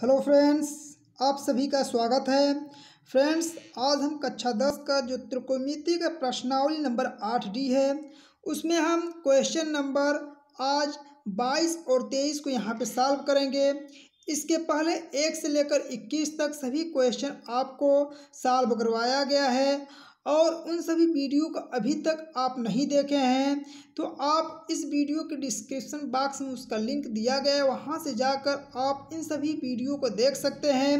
hello friends आप सभी का स्वागत है फ्रेंड्स आज हम कक्षा दस का जो त्रिकोमिति का प्रश्नावली नंबर आठ डी है उसमें हम क्वेश्चन नंबर आज बाईस और तेईस को यहाँ पे सॉल्व करेंगे इसके पहले एक से लेकर इक्कीस तक सभी क्वेश्चन आपको सॉल्व करवाया गया है और उन सभी वीडियो को अभी तक आप नहीं देखे हैं तो आप इस वीडियो के डिस्क्रिप्शन बॉक्स में उसका लिंक दिया गया है वहाँ से जाकर आप इन सभी वीडियो को देख सकते हैं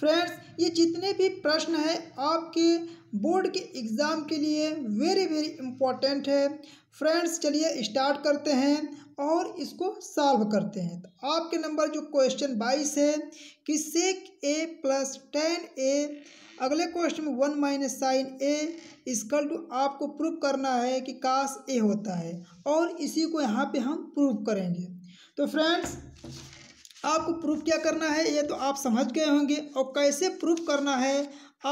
फ्रेंड्स ये जितने भी प्रश्न हैं आपके बोर्ड के एग्ज़ाम के लिए वेरी वेरी इम्पोर्टेंट है फ्रेंड्स चलिए स्टार्ट करते हैं और इसको सॉल्व करते हैं तो आपके नंबर जो क्वेश्चन बाईस है कि सेक ए प्लस टेन ए अगले क्वेश्चन में one minus sine A equal to आपको प्रूफ करना है कि काश ए होता है और इसी को यहाँ पे हम प्रूफ करेंगे तो फ्रेंड्स आपको प्रूफ क्या करना है ये तो आप समझ गए होंगे और कैसे प्रूफ करना है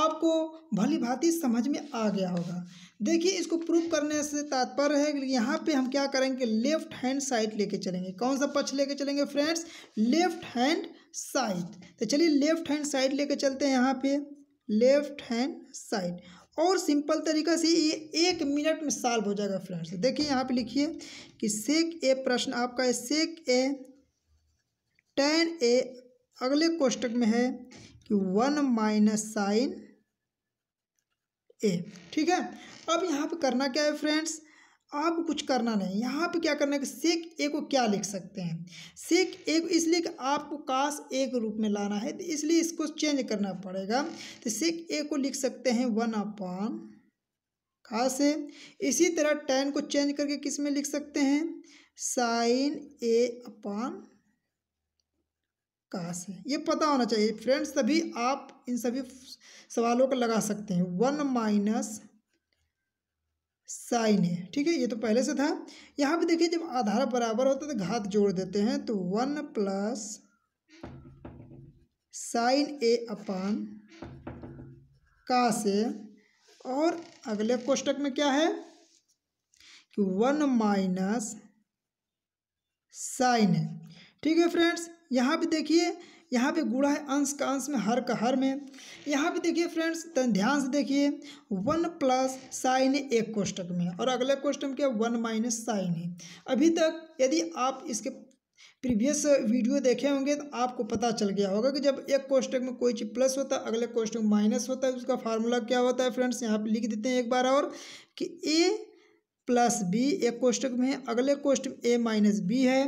आपको भली भांति समझ में आ गया होगा देखिए इसको प्रूफ करने से तात्पर्य है कि यहाँ पे हम क्या करेंगे लेफ्ट हैंड साइड लेके चलेंगे कौन सा पक्ष लेके चलेंगे फ्रेंड्स लेफ्ट हैंड साइड तो चलिए लेफ्ट हैंड साइड लेके चलते हैं यहाँ पे लेफ्ट हैंड साइड और सिंपल तरीका से ये एक मिनट में सॉल्व हो जाएगा फ्रेंड्स देखिए यहाँ पे लिखिए कि सेक ए प्रश्न आपका है सेक ए टेन ए अगले कोष्टक में है कि वन माइनस साइन ए ठीक है अब यहाँ पे करना क्या है फ्रेंड्स आप कुछ करना नहीं यहाँ पे क्या करना है कि सेक ए को क्या लिख सकते हैं सेक ए को इसलिए कि आपको काश ए के रूप में लाना है तो इसलिए इसको चेंज करना पड़ेगा तो सेक ए को लिख सकते हैं वन अपॉन काश ए इसी तरह टेन को चेंज करके किस में लिख सकते हैं साइन ए अपॉन काश है ये पता होना चाहिए फ्रेंड्स तभी आप इन सभी सवालों को लगा सकते हैं वन माइनस साइन है ठीक है ये तो पहले से था यहाँ पे देखिए जब आधार बराबर होता है तो घात जोड़ देते हैं तो one plus sine A upon cos और अगले कोष्टक में क्या है कि वन माइनस साइन है ठीक है फ्रेंड्स यहाँ भी देखिए यहाँ पे गुणा है अंश का अंश में हर का हर में यहाँ पे देखिए फ्रेंड्स तो ध्यान से देखिए वन प्लस साइन है एक कोष्टक में और अगले कोष्टक क्या वन माइनस साइन है अभी तक यदि आप इसके प्रीवियस वीडियो देखे होंगे तो आपको पता चल गया होगा कि जब एक कोष्टक में कोई चीज़ प्लस होता है अगले कोष्टक में माइनस होता है उसका फार्मूला क्या होता है फ्रेंड्स यहाँ पे लिख देते हैं एक बार और कि ए प्लस बी एक कोष्टक में अगले कोष्ट में ए माइनस बी है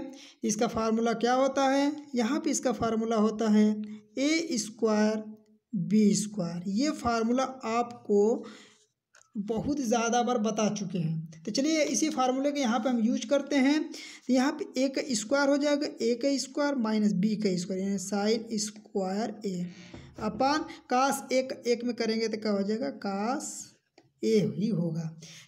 इसका फार्मूला क्या होता है यहाँ पे इसका फार्मूला होता है ए स्क्वायर बी स्क्वायर ये फार्मूला आपको बहुत ज़्यादा बार बता चुके हैं तो चलिए इसी फार्मूले के यहाँ पे हम यूज करते हैं तो यहाँ पे ए का स्क्वायर हो जाएगा ए का स्क्वायर माइनस बी का स्क्वायर यानी sine square A upon cos एक एक में करेंगे तो क्या हो जाएगा काश ए ही होगा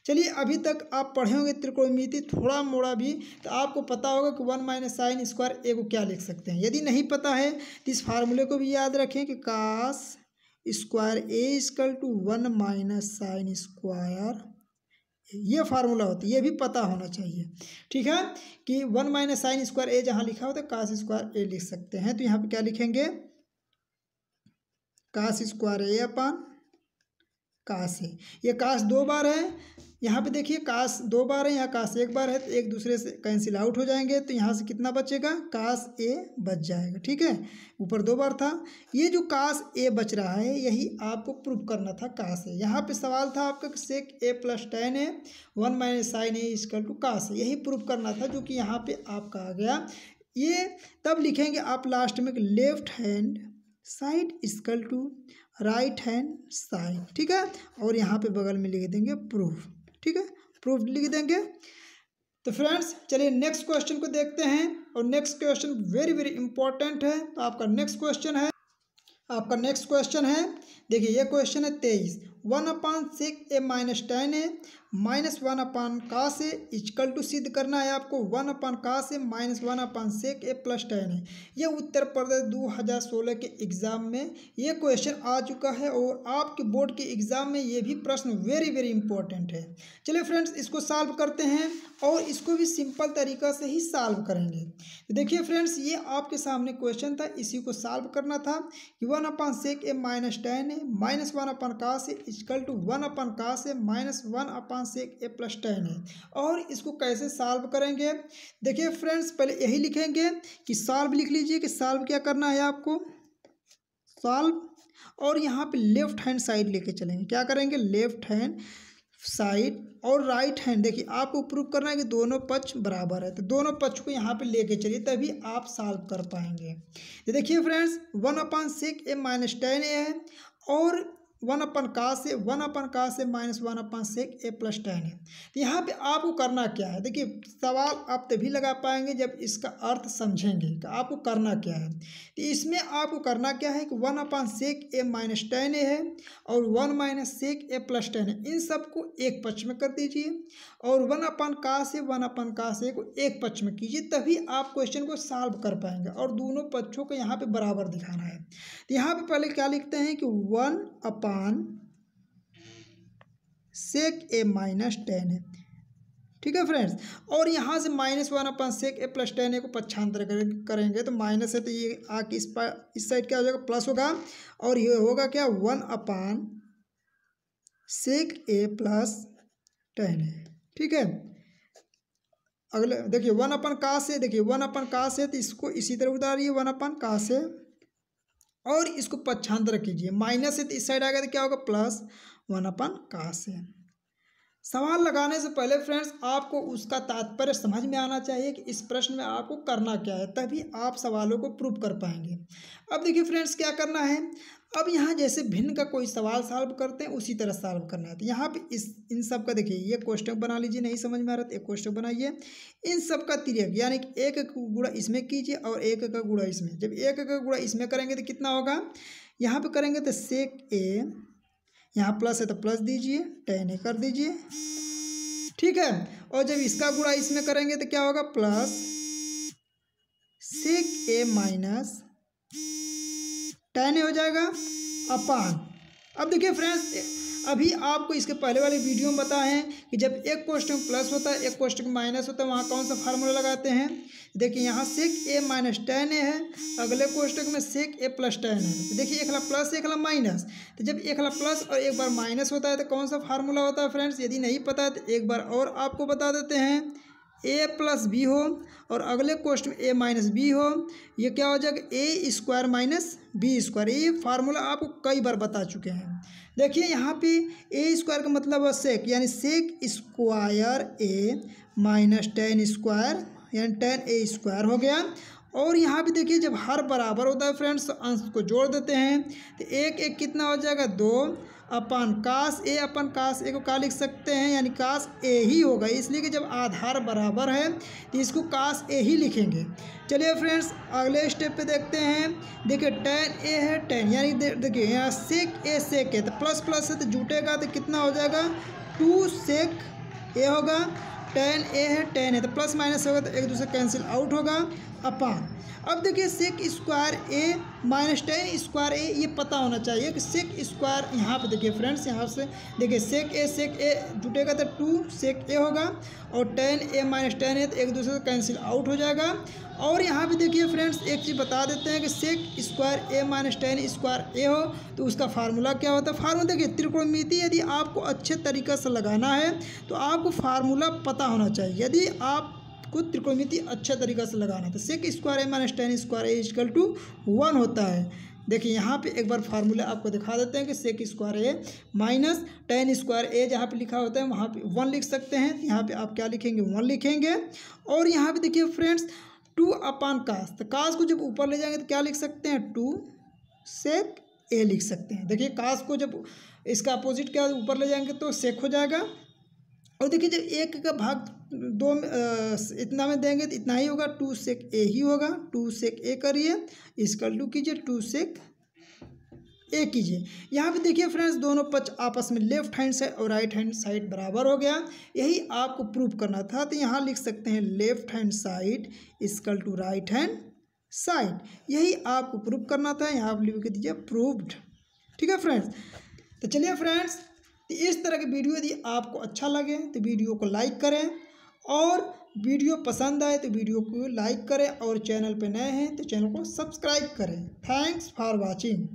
चलिए अभी तक आप पढ़े होंगे त्रिकोणमिति थोड़ा मोड़ा भी तो आपको पता होगा कि one minus sine square A को क्या लिख सकते हैं यदि नहीं पता है तो इस फार्मूले को भी याद रखें कि cos square A equal to one minus sine square ये फार्मूला होता है ये भी पता होना चाहिए ठीक है कि one minus sine square A जहाँ लिखा होता है कास स्क्वायर ए लिख सकते हैं तो यहाँ पे क्या लिखेंगे कास स्क्वायर ए अपन काश है ये काश दो बार है यहाँ पे देखिए काश दो बार है यहाँ काश एक बार है तो एक दूसरे से कैंसिल आउट हो जाएंगे तो यहाँ से कितना बचेगा काश ए बच जाएगा ठीक है ऊपर दो बार था ये जो काश ए बच रहा है यही आपको प्रूफ करना था काश है यहाँ पे सवाल था आपका सेक ए प्लस टेन है one minus sine A equal to cos है यही प्रूफ करना था जो कि यहाँ पर आपका आ गया ये तब लिखेंगे आप लास्ट में left hand side equal to right hand side ठीक है और यहाँ पे बगल में लिख देंगे प्रूफ ठीक है प्रूफ लिख देंगे तो फ्रेंड्स चलिए नेक्स्ट क्वेश्चन को देखते हैं और next question very very important है तो आपका नेक्स्ट क्वेश्चन है आपका नेक्स्ट क्वेश्चन है देखिए ये क्वेश्चन है तेईस one upon sec A minus tan है minus one upon cos is equal to सिद्ध करना है आपको one upon cos minus one upon sec A plus tan है यह उत्तर प्रदेश दो हज़ार सोलह के एग्ज़ाम में ये क्वेश्चन आ चुका है और आपके बोर्ड के एग्ज़ाम में ये भी प्रश्न वेरी वेरी इंपॉर्टेंट है चलिए फ्रेंड्स इसको सॉल्व करते हैं और इसको भी सिंपल तरीका से ही सॉल्व करेंगे तो देखिए फ्रेंड्स ये आपके सामने क्वेश्चन था इसी को सॉल्व करना था कि one upon sec A minus tan है minus one upon cos is equal to one upon cos minus one अपन से ए प्लस टेन है और इसको कैसे सॉल्व करेंगे देखिए फ्रेंड्स पहले यही लिखेंगे कि सॉल्व लिख लीजिए कि सॉल्व क्या करना है आपको सॉल्व और यहाँ पे लेफ्ट हैंड साइड लेके चलेंगे क्या करेंगे लेफ्ट हैंड साइड और राइट हैंड देखिए आपको प्रूव करना है कि दोनों पक्ष बराबर है तो दोनों पक्ष को यहाँ पे लेके चलिए तभी आप सॉल्व कर पाएंगे देखिए friends one upon sec A minus tan A है और वन अपन का से one upon cos minus one upon sec A plus tan है तो यहाँ पे आपको करना क्या है देखिए सवाल आप तभी लगा पाएंगे जब इसका अर्थ समझेंगे कि आपको करना क्या है तो इसमें आपको करना क्या है कि one upon sec A minus tan A है और one minus sec A plus tan है इन सबको एक पक्ष में कर दीजिए और वन अपन का से वन अपन का से को एक पक्ष में कीजिए तभी आप क्वेश्चन को सॉल्व कर पाएंगे और दोनों पक्षों को यहाँ पर बराबर दिखाना है तो यहाँ पर पहले क्या लिखते हैं कि one upon upon sec A minus tan है ठीक है फ्रेंड्स और यहाँ से minus one upon sec A plus tan A को पक्षांतर करेंगे तो माइनस है तो ये आके इस पर इस साइड क्या हो जाएगा प्लस होगा और ये होगा क्या one upon sec A plus tan A ठीक है अगले देखिए वन अपन का से देखिए वन अपन का से तो इसको इसी तरह उतारिए वन अपन का से और इसको पक्षांतर कीजिए माइनस है तो इस साइड आ गया तो क्या होगा प्लस वन अपन कासन सवाल लगाने से पहले फ्रेंड्स आपको उसका तात्पर्य समझ में आना चाहिए कि इस प्रश्न में आपको करना क्या है तभी आप सवालों को प्रूव कर पाएंगे अब देखिए फ्रेंड्स क्या करना है अब यहाँ जैसे भिन्न का कोई सवाल सॉल्व करते हैं उसी तरह सॉल्व करना है तो यहाँ पे इस इन सब का देखिए ये क्वेश्चन बना लीजिए नहीं समझ में आ रहा तो एक क्वेश्चन बनाइए इन सब का तिरक यानी कि एक गुड़ा इसमें कीजिए और एक का गुड़ा इसमें जब एक का गुड़ा इसमें करेंगे तो कितना होगा यहाँ पर करेंगे तो सेक ए यहाँ प्लस है तो प्लस दीजिए टेन ए कर दीजिए ठीक है और जब इसका गुड़ा इसमें करेंगे तो क्या होगा plus sec A minus tan हो जाएगा अपान अब देखिए फ्रेंड्स अभी आपको इसके पहले वाले वीडियो में बताए हैं कि जब एक क्वेश्चन प्लस होता है एक क्वेश्चन माइनस होता है वहाँ कौन सा फार्मूला लगाते हैं देखिए यहाँ सेक ए माइनस टेन ए है अगले क्वेश्चन में सेक ए प्लस टेन है तो देखिए एक प्लस एक हला माइनस तो जब एक प्लस और एक बार माइनस होता है तो कौन सा फार्मूला होता है फ्रेंड्स यदि नहीं पता है तो एक बार और आपको बता देते हैं ए प्लस बी हो और अगले क्वेश्चन में ए माइनस बी हो ये क्या हो जाएगा A square minus B square ये फार्मूला आपको कई बार बता चुके हैं देखिए यहाँ पे ए स्क्वायर का मतलब है सेक यानी sec square A minus tan square यानी टेन ए स्क्वायर हो गया और यहाँ भी देखिए जब हर बराबर होता है फ्रेंड्स अंश को जोड़ देते हैं तो एक एक कितना हो जाएगा दो अपन काश ए अपन काश ए को का लिख सकते हैं यानी काश ए ही होगा इसलिए कि जब आधार बराबर है तो इसको काश ए ही लिखेंगे चलिए फ्रेंड्स अगले स्टेप पे देखते हैं देखिए टेन ए है टेन यानी देखिए यहाँ सेक ए सेक है तो प्लस प्लस है तो जुटेगा तो कितना हो जाएगा टू सेक ए होगा टेन ए है टेन है तो प्लस माइनस होगा तो एक दूसरे कैंसिल आउट होगा अपान अब देखिए sec square A minus tan square A ये पता होना चाहिए कि सेक स्क्वायर यहाँ पे देखिए फ्रेंड्स यहाँ से देखिए सेक ए सेक ए जुटेगा तो टू सेक ए होगा और tan A minus tan A तो एक दूसरे से कैंसिल आउट हो जाएगा और यहाँ पे देखिए फ्रेंड्स एक चीज़ बता देते हैं कि sec square A minus tan square A हो तो उसका फार्मूला क्या होता है फार्मूला देखिए त्रिकोणमिति यदि आपको अच्छे तरीके से लगाना है तो आपको फार्मूला पता होना चाहिए यदि आप को त्रिकोणमिति अच्छा तरीका से लगाना तो sec square A minus tan square A equal to one होता है देखिए यहाँ पे एक बार फार्मूला आपको दिखा देते हैं कि sec square A minus tan square A जहाँ पे लिखा होता है वहाँ पे वन लिख सकते हैं यहाँ पे आप क्या लिखेंगे वन लिखेंगे और यहाँ पे देखिए फ्रेंड्स टू अपान कास तो कास को जब ऊपर ले जाएंगे तो क्या लिख सकते हैं टू सेक ए लिख सकते हैं देखिए कास को जब इसका अपोजिट क्या ऊपर ले जाएंगे तो सेक हो जाएगा और देखिए जब एक का भाग दो में इतना में देंगे तो इतना ही होगा टू सेक ए ही होगा टू सेक ए करिए इसका टू कीजिए टू सेक ए कीजिए यहाँ पे देखिए फ्रेंड्स दोनों पक्ष आपस में लेफ्ट हैंड साइड और राइट हैंड साइड बराबर हो गया यही आपको प्रूफ करना था तो यहाँ लिख सकते हैं left hand side equal to right hand side यही आपको प्रूफ करना था यहाँ आप लिख दीजिए प्रूव्ड ठीक है फ्रेंड्स तो चलिए फ्रेंड्स तो इस तरह के वीडियो यदि आपको अच्छा लगे तो वीडियो को लाइक करें और वीडियो पसंद आए तो वीडियो को लाइक करें और चैनल पर नए हैं तो चैनल को सब्सक्राइब करें थैंक्स फॉर वॉचिंग